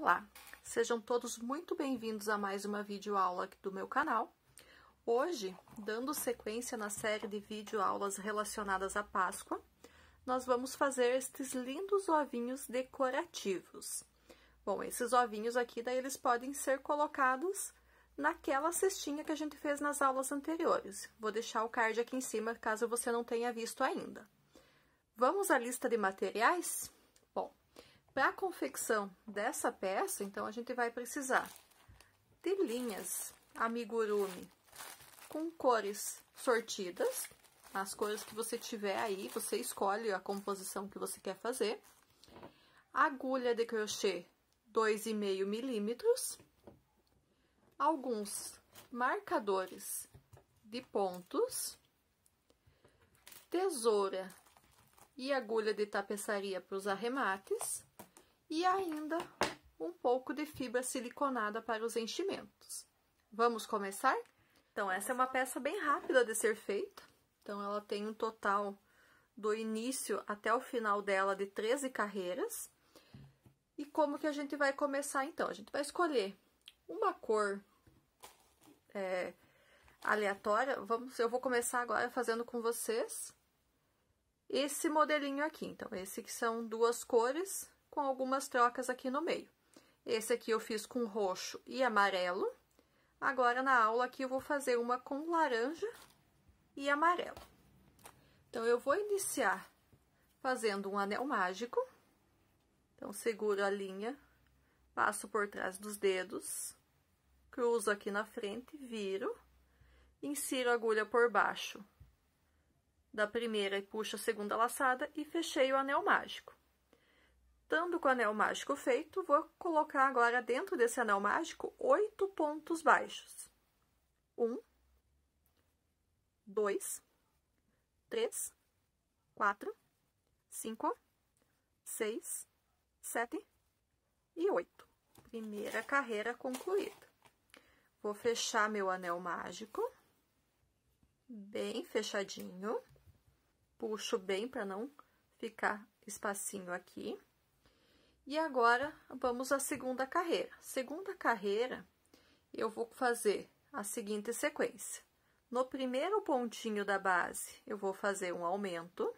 Olá, sejam todos muito bem-vindos a mais uma videoaula aqui do meu canal. Hoje, dando sequência na série de videoaulas relacionadas à Páscoa, nós vamos fazer estes lindos ovinhos decorativos. Bom, esses ovinhos aqui, daí eles podem ser colocados naquela cestinha que a gente fez nas aulas anteriores. Vou deixar o card aqui em cima, caso você não tenha visto ainda. Vamos à lista de materiais? Para a confecção dessa peça, então, a gente vai precisar de linhas amigurumi com cores sortidas, as cores que você tiver aí, você escolhe a composição que você quer fazer. Agulha de crochê 2,5 milímetros. Alguns marcadores de pontos. Tesoura e agulha de tapeçaria para os arremates e ainda um pouco de fibra siliconada para os enchimentos. Vamos começar? Então, essa é uma peça bem rápida de ser feita. Então, ela tem um total do início até o final dela de 13 carreiras. E como que a gente vai começar, então? A gente vai escolher uma cor é, aleatória. Vamos, eu vou começar agora fazendo com vocês esse modelinho aqui. Então, esse que são duas cores com algumas trocas aqui no meio. Esse aqui eu fiz com roxo e amarelo. Agora, na aula aqui, eu vou fazer uma com laranja e amarelo. Então, eu vou iniciar fazendo um anel mágico. Então, seguro a linha, passo por trás dos dedos, cruzo aqui na frente, viro, insiro a agulha por baixo da primeira e puxo a segunda laçada e fechei o anel mágico. Estando com o anel mágico feito, vou colocar agora dentro desse anel mágico oito pontos baixos. Um, dois, três, quatro, cinco, seis, sete e oito. Primeira carreira concluída. Vou fechar meu anel mágico, bem fechadinho. Puxo bem para não ficar espacinho aqui. E agora, vamos à segunda carreira. Segunda carreira, eu vou fazer a seguinte sequência. No primeiro pontinho da base, eu vou fazer um aumento.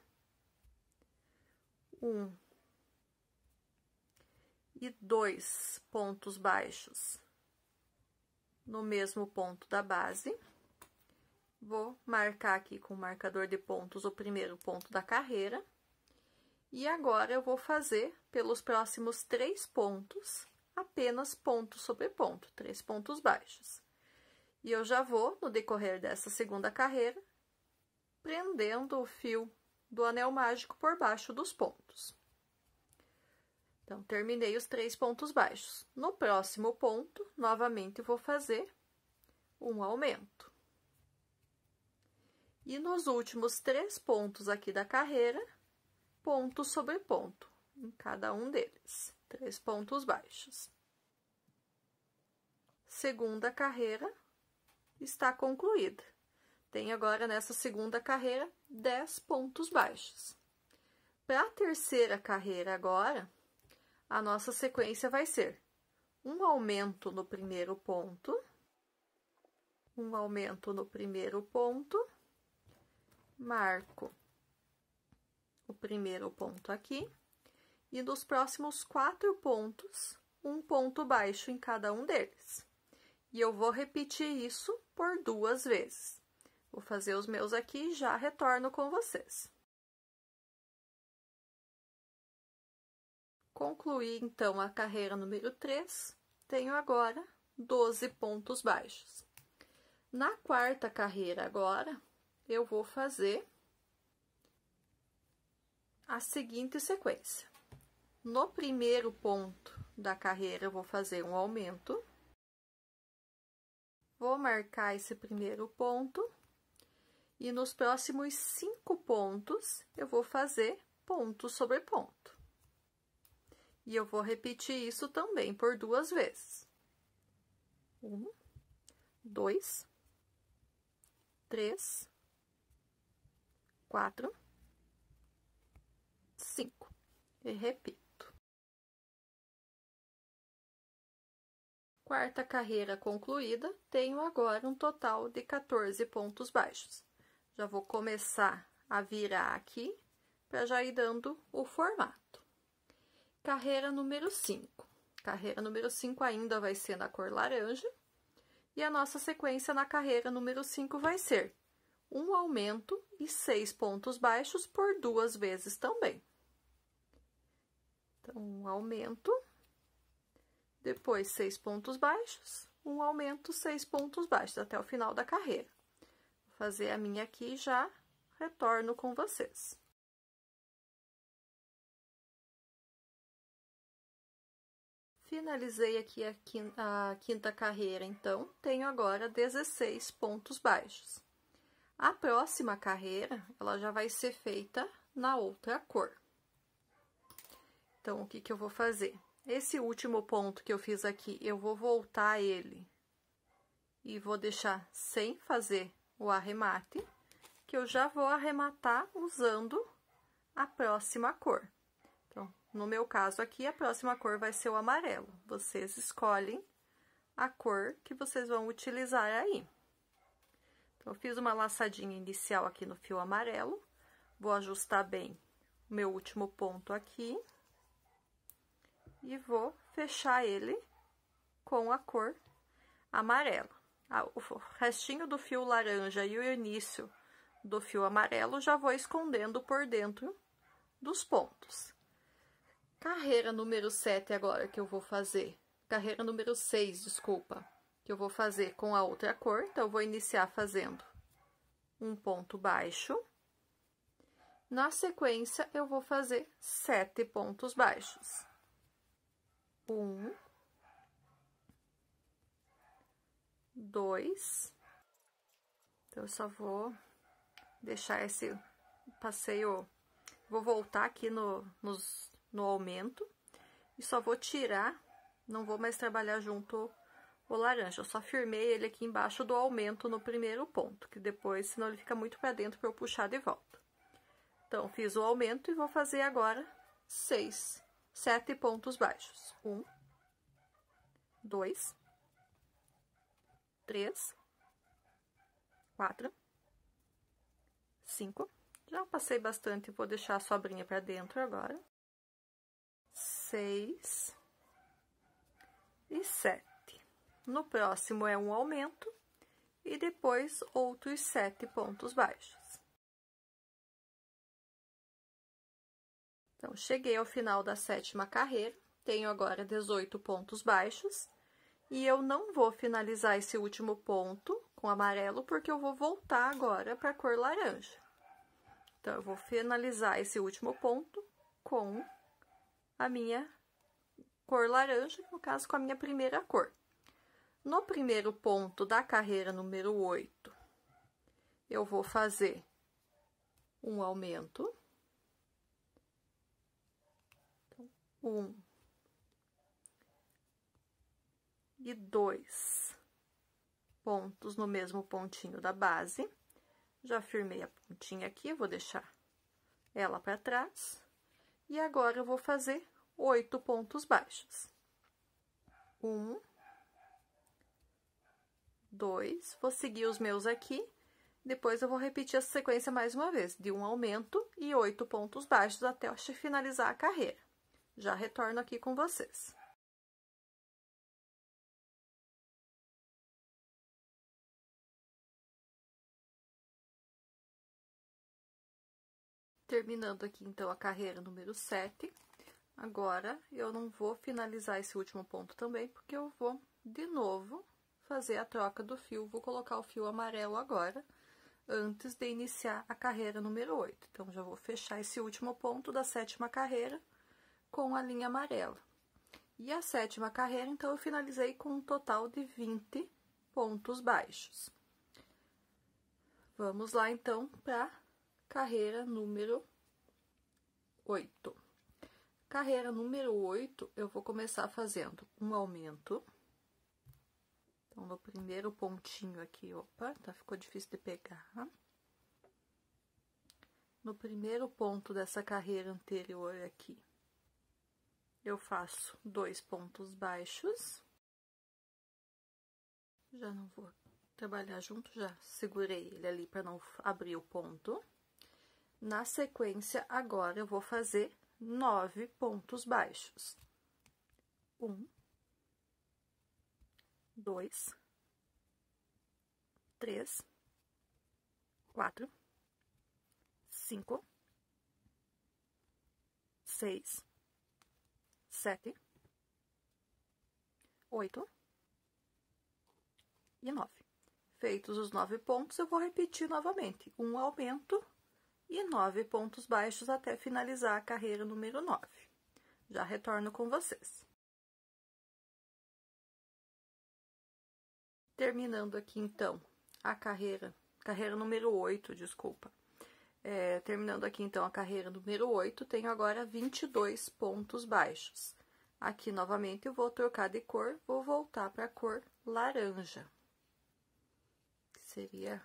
Um. E dois pontos baixos no mesmo ponto da base. Vou marcar aqui com o marcador de pontos o primeiro ponto da carreira. E agora, eu vou fazer, pelos próximos três pontos, apenas ponto sobre ponto, três pontos baixos. E eu já vou, no decorrer dessa segunda carreira, prendendo o fio do anel mágico por baixo dos pontos. Então, terminei os três pontos baixos. No próximo ponto, novamente, vou fazer um aumento. E nos últimos três pontos aqui da carreira, ponto sobre ponto em cada um deles, três pontos baixos. Segunda carreira está concluída. Tem agora nessa segunda carreira 10 pontos baixos. Para a terceira carreira agora, a nossa sequência vai ser um aumento no primeiro ponto, um aumento no primeiro ponto, marco primeiro ponto aqui, e dos próximos quatro pontos, um ponto baixo em cada um deles. E eu vou repetir isso por duas vezes. Vou fazer os meus aqui e já retorno com vocês. Concluí, então, a carreira número 3. Tenho agora 12 pontos baixos. Na quarta carreira agora, eu vou fazer a seguinte sequência. No primeiro ponto da carreira, eu vou fazer um aumento. Vou marcar esse primeiro ponto. E nos próximos cinco pontos, eu vou fazer ponto sobre ponto. E eu vou repetir isso também por duas vezes. Um, dois, três, quatro, 5. E repito. Quarta carreira concluída, tenho agora um total de 14 pontos baixos. Já vou começar a virar aqui, para já ir dando o formato. Carreira número 5. Carreira número 5 ainda vai ser na cor laranja. E a nossa sequência na carreira número 5 vai ser um aumento e seis pontos baixos por duas vezes também um aumento, depois seis pontos baixos, um aumento, seis pontos baixos, até o final da carreira. Vou fazer a minha aqui e já retorno com vocês. Finalizei aqui a quinta, a quinta carreira, então, tenho agora 16 pontos baixos. A próxima carreira, ela já vai ser feita na outra cor. Então, o que que eu vou fazer? Esse último ponto que eu fiz aqui, eu vou voltar ele e vou deixar sem fazer o arremate, que eu já vou arrematar usando a próxima cor. Então, no meu caso aqui, a próxima cor vai ser o amarelo. Vocês escolhem a cor que vocês vão utilizar aí. Então, eu fiz uma laçadinha inicial aqui no fio amarelo, vou ajustar bem o meu último ponto aqui e vou fechar ele com a cor amarela. Ah, o restinho do fio laranja e o início do fio amarelo já vou escondendo por dentro dos pontos. Carreira número 7 agora que eu vou fazer, carreira número 6, desculpa, que eu vou fazer com a outra cor, então eu vou iniciar fazendo um ponto baixo. Na sequência, eu vou fazer sete pontos baixos um, dois. Então, eu só vou deixar esse passeio, vou voltar aqui no, nos, no aumento e só vou tirar, não vou mais trabalhar junto o laranja. Eu só firmei ele aqui embaixo do aumento no primeiro ponto, que depois, senão ele fica muito para dentro para eu puxar de volta. Então, fiz o aumento e vou fazer agora seis sete pontos baixos. Um, dois, três, quatro, cinco. Já passei bastante, vou deixar a sobrinha pra dentro agora. Seis e sete. No próximo é um aumento e depois outros sete pontos baixos. Então, cheguei ao final da sétima carreira, tenho agora 18 pontos baixos, e eu não vou finalizar esse último ponto com amarelo, porque eu vou voltar agora para a cor laranja. Então, eu vou finalizar esse último ponto com a minha cor laranja, no caso, com a minha primeira cor. No primeiro ponto da carreira número 8, eu vou fazer um aumento. um, e dois pontos no mesmo pontinho da base. Já firmei a pontinha aqui, vou deixar ela para trás. E agora, eu vou fazer oito pontos baixos. Um, dois, vou seguir os meus aqui. Depois, eu vou repetir essa sequência mais uma vez, de um aumento e oito pontos baixos até finalizar a carreira. Já retorno aqui com vocês. Terminando aqui, então, a carreira número 7. Agora, eu não vou finalizar esse último ponto também, porque eu vou, de novo, fazer a troca do fio. Vou colocar o fio amarelo agora, antes de iniciar a carreira número 8. Então, já vou fechar esse último ponto da sétima carreira com a linha amarela. E a sétima carreira, então, eu finalizei com um total de 20 pontos baixos. Vamos lá, então, para carreira número 8. Carreira número 8, eu vou começar fazendo um aumento. Então, no primeiro pontinho aqui, opa, tá, ficou difícil de pegar. No primeiro ponto dessa carreira anterior aqui, eu faço dois pontos baixos. Já não vou trabalhar junto, já segurei ele ali para não abrir o ponto. Na sequência, agora eu vou fazer nove pontos baixos. Um, dois, três, quatro, cinco, seis, sete, oito e nove. Feitos os nove pontos, eu vou repetir novamente. Um aumento e nove pontos baixos até finalizar a carreira número nove. Já retorno com vocês. Terminando aqui, então, a carreira, carreira número oito, desculpa. É, terminando aqui, então, a carreira número 8, tenho agora 22 pontos baixos. Aqui, novamente, eu vou trocar de cor, vou voltar para a cor laranja. Que seria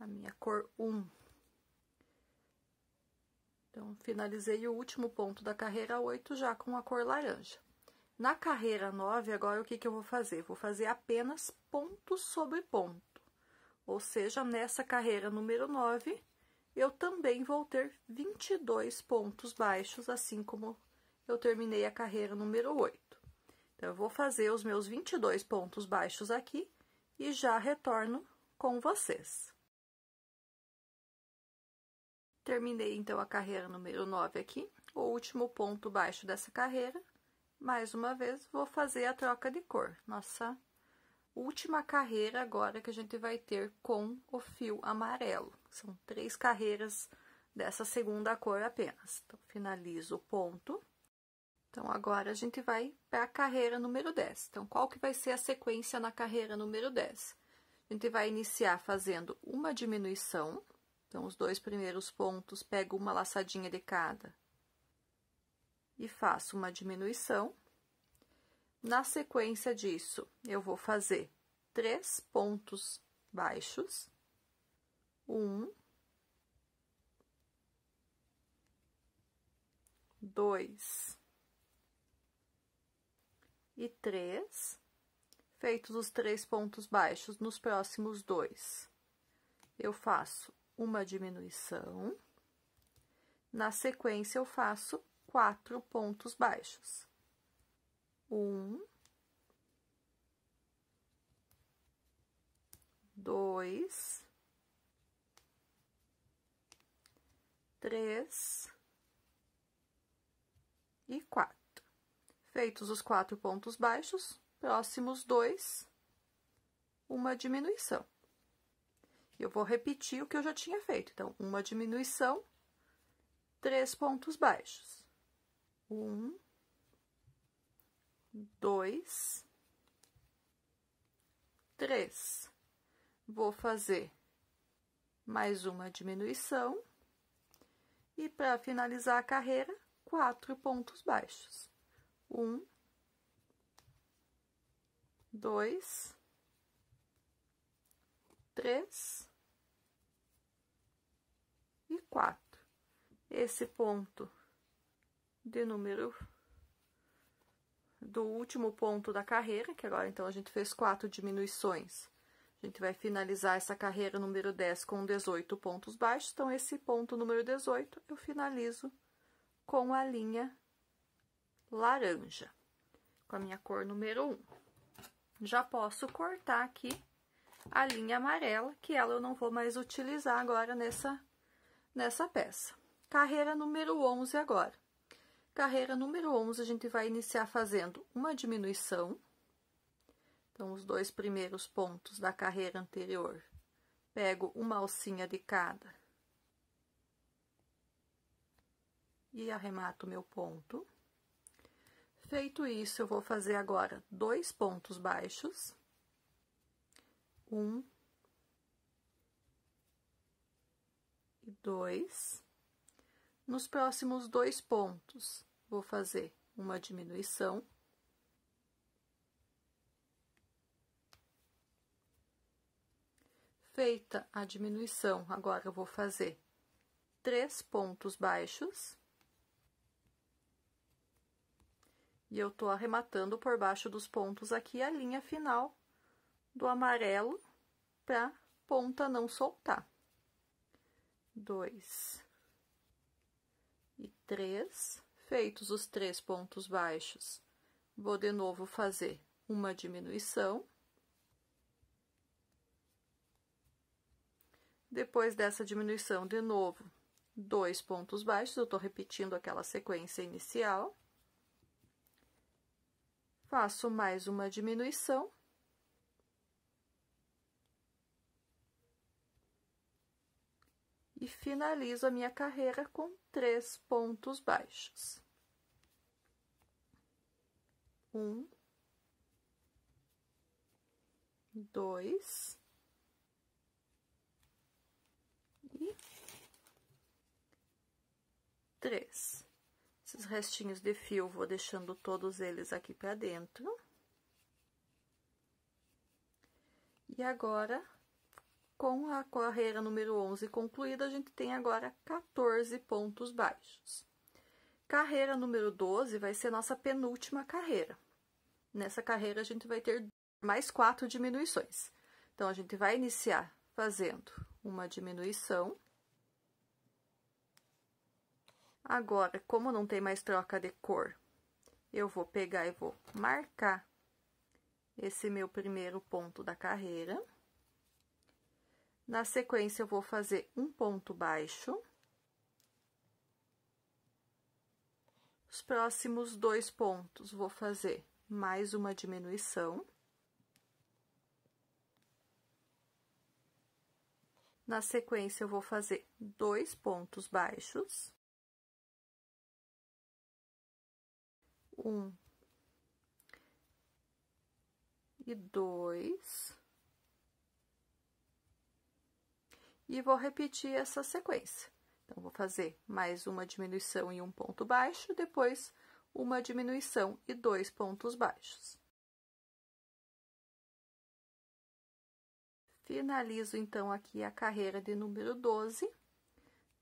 a minha cor 1. Então, finalizei o último ponto da carreira 8 já com a cor laranja. Na carreira 9, agora, o que, que eu vou fazer? Vou fazer apenas ponto sobre ponto. Ou seja, nessa carreira número 9, eu também vou ter 22 pontos baixos, assim como eu terminei a carreira número 8. Então, eu vou fazer os meus 22 pontos baixos aqui e já retorno com vocês. Terminei, então, a carreira número 9 aqui, o último ponto baixo dessa carreira. Mais uma vez, vou fazer a troca de cor. Nossa última carreira agora que a gente vai ter com o fio amarelo. São três carreiras dessa segunda cor apenas. Então, finalizo o ponto. Então, agora a gente vai para a carreira número 10. Então, qual que vai ser a sequência na carreira número 10? A gente vai iniciar fazendo uma diminuição. Então, os dois primeiros pontos, pego uma laçadinha de cada e faço uma diminuição. Na sequência disso, eu vou fazer três pontos baixos. Um. Dois. E três. Feitos os três pontos baixos, nos próximos dois, eu faço uma diminuição. Na sequência, eu faço quatro pontos baixos. Um, dois, três e quatro. Feitos os quatro pontos baixos, próximos dois, uma diminuição. Eu vou repetir o que eu já tinha feito. Então, uma diminuição, três pontos baixos. Um, dois, três. Vou fazer mais uma diminuição. E para finalizar a carreira, quatro pontos baixos. Um, dois, três e quatro. Esse ponto de número do último ponto da carreira, que agora, então, a gente fez quatro diminuições. A gente vai finalizar essa carreira número 10 com 18 pontos baixos, então, esse ponto número 18 eu finalizo com a linha laranja, com a minha cor número 1. Já posso cortar aqui a linha amarela, que ela eu não vou mais utilizar agora nessa, nessa peça. Carreira número 11 agora. Carreira número 11, a gente vai iniciar fazendo uma diminuição. Então, os dois primeiros pontos da carreira anterior. Pego uma alcinha de cada. E arremato meu ponto. Feito isso, eu vou fazer agora dois pontos baixos. Um. E dois. Nos próximos dois pontos, vou fazer uma diminuição. Feita a diminuição, agora eu vou fazer três pontos baixos. E eu tô arrematando por baixo dos pontos aqui a linha final do amarelo pra ponta não soltar. Dois e três. Feitos os três pontos baixos, vou de novo fazer uma diminuição. Depois dessa diminuição, de novo, dois pontos baixos, eu tô repetindo aquela sequência inicial. Faço mais uma diminuição. e finalizo a minha carreira com três pontos baixos. Um, dois e três. Esses restinhos de fio vou deixando todos eles aqui para dentro. E agora, com a carreira número 11 concluída, a gente tem agora 14 pontos baixos. Carreira número 12 vai ser nossa penúltima carreira. Nessa carreira, a gente vai ter mais quatro diminuições. Então, a gente vai iniciar fazendo uma diminuição. Agora, como não tem mais troca de cor, eu vou pegar e vou marcar esse meu primeiro ponto da carreira. Na sequência, eu vou fazer um ponto baixo. Os próximos dois pontos, vou fazer mais uma diminuição. Na sequência, eu vou fazer dois pontos baixos. Um. E dois. e vou repetir essa sequência. Então, vou fazer mais uma diminuição e um ponto baixo, depois uma diminuição e dois pontos baixos. Finalizo, então, aqui a carreira de número 12.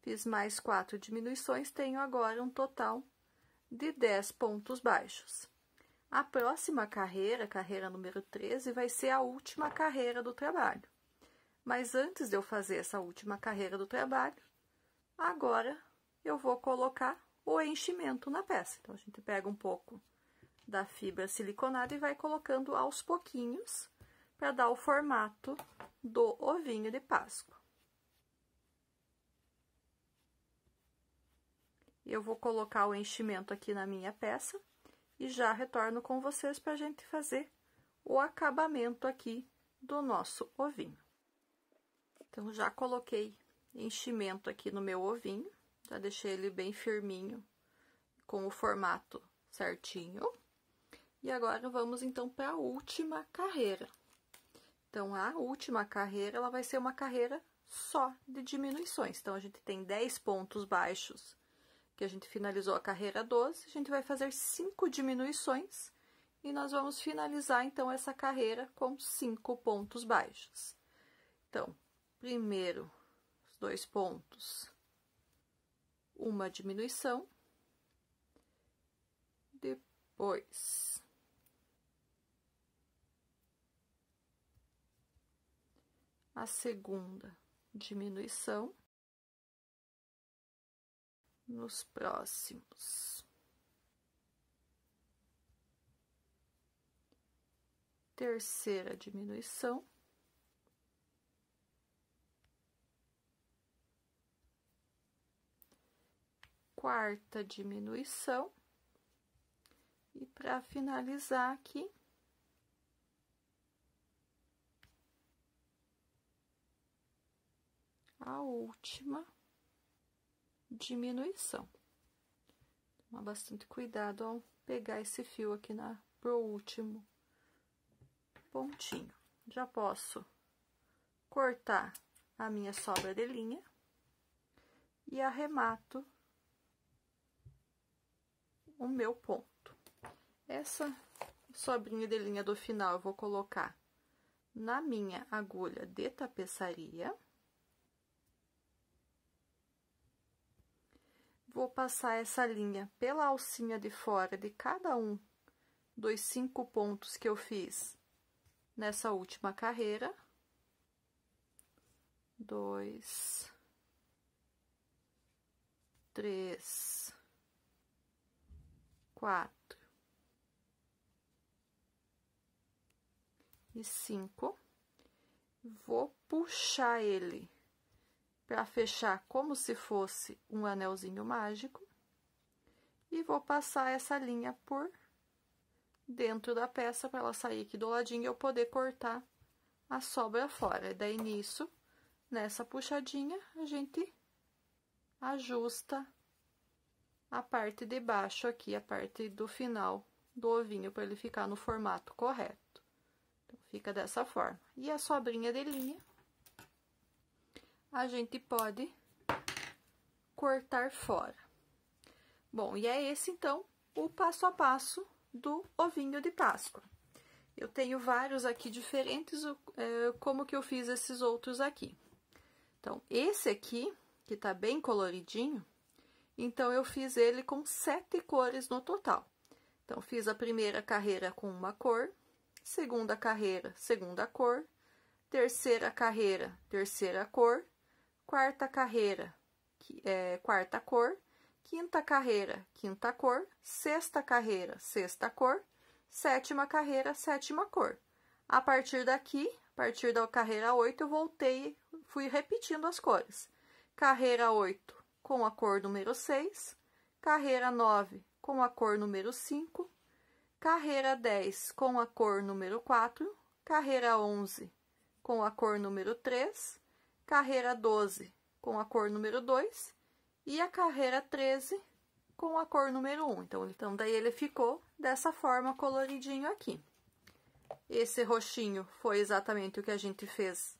Fiz mais quatro diminuições, tenho agora um total de 10 pontos baixos. A próxima carreira, carreira número 13, vai ser a última carreira do trabalho. Mas antes de eu fazer essa última carreira do trabalho, agora eu vou colocar o enchimento na peça. Então, a gente pega um pouco da fibra siliconada e vai colocando aos pouquinhos para dar o formato do ovinho de Páscoa. Eu vou colocar o enchimento aqui na minha peça e já retorno com vocês para a gente fazer o acabamento aqui do nosso ovinho. Então, já coloquei enchimento aqui no meu ovinho, já deixei ele bem firminho, com o formato certinho. E agora, vamos então para a última carreira. Então, a última carreira, ela vai ser uma carreira só de diminuições. Então, a gente tem 10 pontos baixos, que a gente finalizou a carreira 12, a gente vai fazer 5 diminuições e nós vamos finalizar, então, essa carreira com 5 pontos baixos. Então, primeiro os dois pontos, uma diminuição, depois a segunda diminuição nos próximos. Terceira diminuição. quarta diminuição. E para finalizar aqui, a última diminuição. Tomar bastante cuidado ao pegar esse fio aqui na pro último pontinho. Já posso cortar a minha sobra de linha e arremato o meu ponto. Essa sobrinha de linha do final eu vou colocar na minha agulha de tapeçaria. Vou passar essa linha pela alcinha de fora de cada um dos cinco pontos que eu fiz nessa última carreira. Dois, três, quatro e cinco. Vou puxar ele para fechar como se fosse um anelzinho mágico. E vou passar essa linha por dentro da peça para ela sair aqui do ladinho e eu poder cortar a sobra fora. Daí, nisso, nessa puxadinha, a gente ajusta a parte de baixo aqui, a parte do final do ovinho, para ele ficar no formato correto. Então, fica dessa forma. E a sobrinha de linha, a gente pode cortar fora. Bom, e é esse, então, o passo a passo do ovinho de Páscoa. Eu tenho vários aqui diferentes, é, como que eu fiz esses outros aqui. Então, esse aqui, que tá bem coloridinho, então, eu fiz ele com sete cores no total. Então, fiz a primeira carreira com uma cor, segunda carreira, segunda cor, terceira carreira, terceira cor, quarta carreira, é, quarta cor, quinta carreira, quinta cor, sexta carreira, sexta cor, sétima carreira, sétima cor. A partir daqui, a partir da carreira 8, eu voltei, fui repetindo as cores. Carreira 8, com a cor número 6, carreira 9 com a cor número 5, carreira 10 com a cor número 4, carreira 11 com a cor número 3, carreira 12 com a cor número 2 e a carreira 13 com a cor número 1. Então, então daí ele ficou dessa forma coloridinho aqui. Esse roxinho foi exatamente o que a gente fez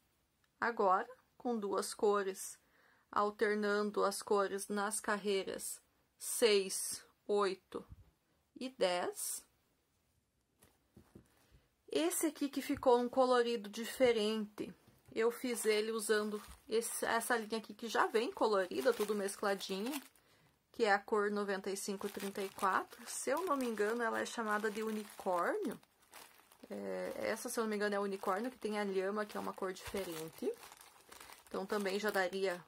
agora, com duas cores alternando as cores nas carreiras 6, 8 e 10. Esse aqui que ficou um colorido diferente, eu fiz ele usando esse, essa linha aqui que já vem colorida, tudo mescladinha, que é a cor 9534. Se eu não me engano, ela é chamada de unicórnio. É, essa, se eu não me engano, é unicórnio, que tem a lhama, que é uma cor diferente. Então, também já daria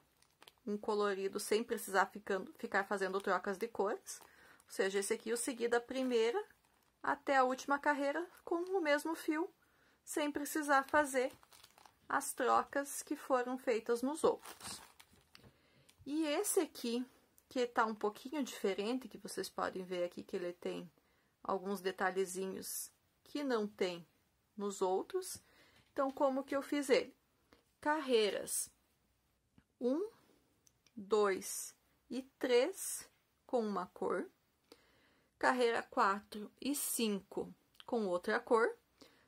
em colorido sem precisar ficando, ficar fazendo trocas de cores. Ou seja, esse aqui eu segui da primeira até a última carreira com o mesmo fio, sem precisar fazer as trocas que foram feitas nos outros. E esse aqui, que tá um pouquinho diferente, que vocês podem ver aqui que ele tem alguns detalhezinhos que não tem nos outros. Então, como que eu fiz ele? Carreiras 1, 2 e 3 com uma cor, carreira 4 e 5 com outra cor.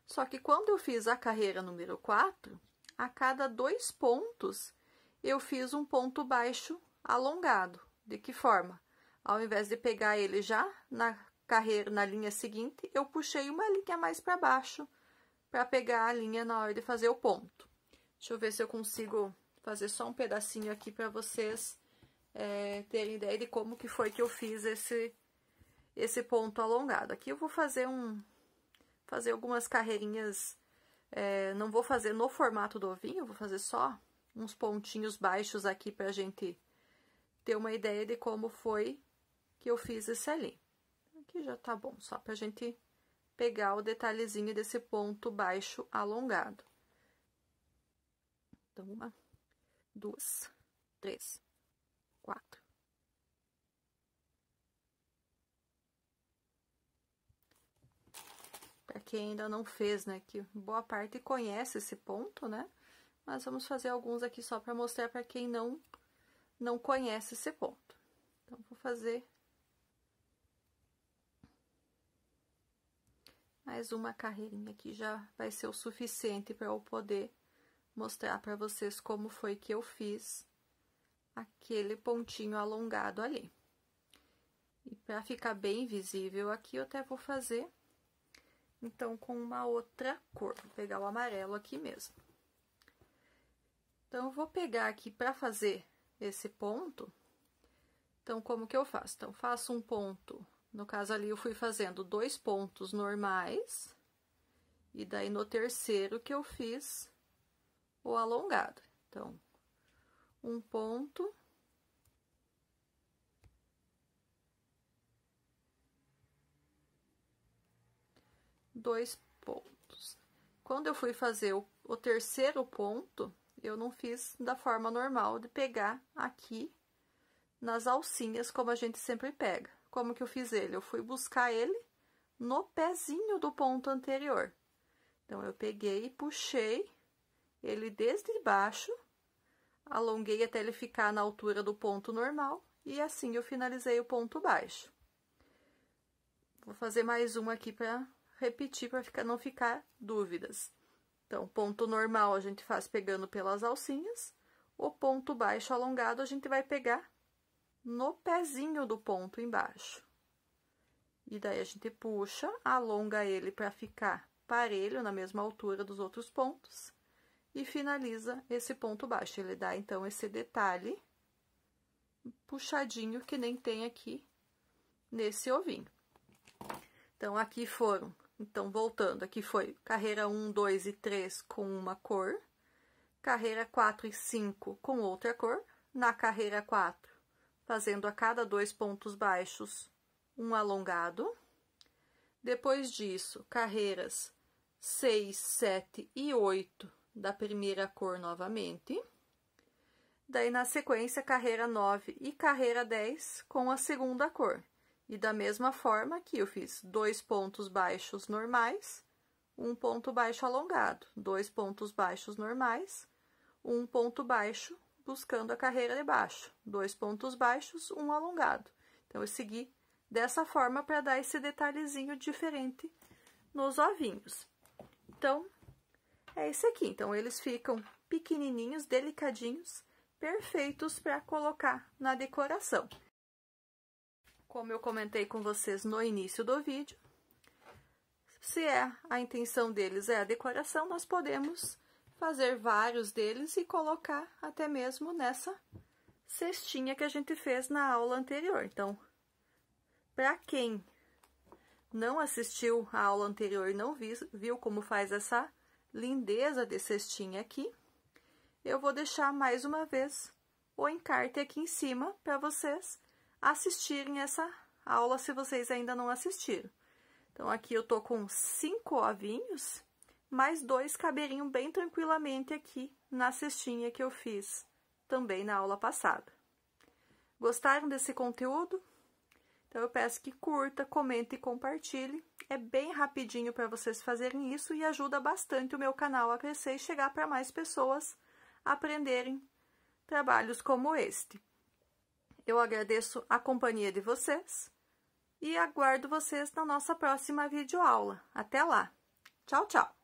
Só que quando eu fiz a carreira número 4, a cada dois pontos, eu fiz um ponto baixo alongado. De que forma? Ao invés de pegar ele já na carreira, na linha seguinte, eu puxei uma linha mais para baixo para pegar a linha na hora de fazer o ponto. Deixa eu ver se eu consigo fazer só um pedacinho aqui para vocês é, terem ideia de como que foi que eu fiz esse, esse ponto alongado. Aqui eu vou fazer um, fazer algumas carreirinhas, é, não vou fazer no formato do ovinho, vou fazer só uns pontinhos baixos aqui pra gente ter uma ideia de como foi que eu fiz esse ali. Aqui já tá bom, só pra gente pegar o detalhezinho desse ponto baixo alongado. Então, uma duas, três, quatro. Para quem ainda não fez, né, que boa parte conhece esse ponto, né? Mas vamos fazer alguns aqui só para mostrar para quem não não conhece esse ponto. Então, vou fazer mais uma carreirinha aqui já vai ser o suficiente para eu poder mostrar para vocês como foi que eu fiz aquele pontinho alongado ali. E para ficar bem visível aqui, eu até vou fazer, então, com uma outra cor. Vou pegar o amarelo aqui mesmo. Então, eu vou pegar aqui para fazer esse ponto. Então, como que eu faço? Então, faço um ponto, no caso ali, eu fui fazendo dois pontos normais. E daí, no terceiro que eu fiz, o alongado. Então, um ponto. Dois pontos. Quando eu fui fazer o, o terceiro ponto, eu não fiz da forma normal de pegar aqui nas alcinhas, como a gente sempre pega. Como que eu fiz ele? Eu fui buscar ele no pezinho do ponto anterior. Então, eu peguei e puxei ele desde baixo, alonguei até ele ficar na altura do ponto normal, e assim eu finalizei o ponto baixo. Vou fazer mais um aqui para repetir, para ficar, não ficar dúvidas. Então, ponto normal a gente faz pegando pelas alcinhas, o ponto baixo alongado a gente vai pegar no pezinho do ponto embaixo. E daí, a gente puxa, alonga ele para ficar parelho, na mesma altura dos outros pontos e finaliza esse ponto baixo. Ele dá, então, esse detalhe puxadinho que nem tem aqui nesse ovinho. Então, aqui foram, então, voltando, aqui foi carreira 1, 2 e 3 com uma cor, carreira 4 e 5 com outra cor, na carreira 4, fazendo a cada dois pontos baixos um alongado. Depois disso, carreiras 6, 7 e 8 da primeira cor novamente. Daí, na sequência, carreira 9 e carreira 10 com a segunda cor. E da mesma forma aqui, eu fiz dois pontos baixos normais, um ponto baixo alongado, dois pontos baixos normais, um ponto baixo buscando a carreira de baixo, dois pontos baixos, um alongado. Então, eu segui dessa forma para dar esse detalhezinho diferente nos ovinhos. Então, é esse aqui. Então, eles ficam pequenininhos, delicadinhos, perfeitos para colocar na decoração. Como eu comentei com vocês no início do vídeo, se é a intenção deles é a decoração, nós podemos fazer vários deles e colocar até mesmo nessa cestinha que a gente fez na aula anterior. Então, para quem não assistiu a aula anterior e não viu, viu como faz essa lindeza de cestinha aqui, eu vou deixar mais uma vez o encarte aqui em cima para vocês assistirem essa aula se vocês ainda não assistiram. Então, aqui eu tô com cinco ovinhos, mais dois caberiam bem tranquilamente aqui na cestinha que eu fiz também na aula passada. Gostaram desse conteúdo? Então, eu peço que curta, comente e compartilhe. É bem rapidinho para vocês fazerem isso e ajuda bastante o meu canal a crescer e chegar para mais pessoas aprenderem trabalhos como este. Eu agradeço a companhia de vocês e aguardo vocês na nossa próxima videoaula. Até lá! Tchau, tchau!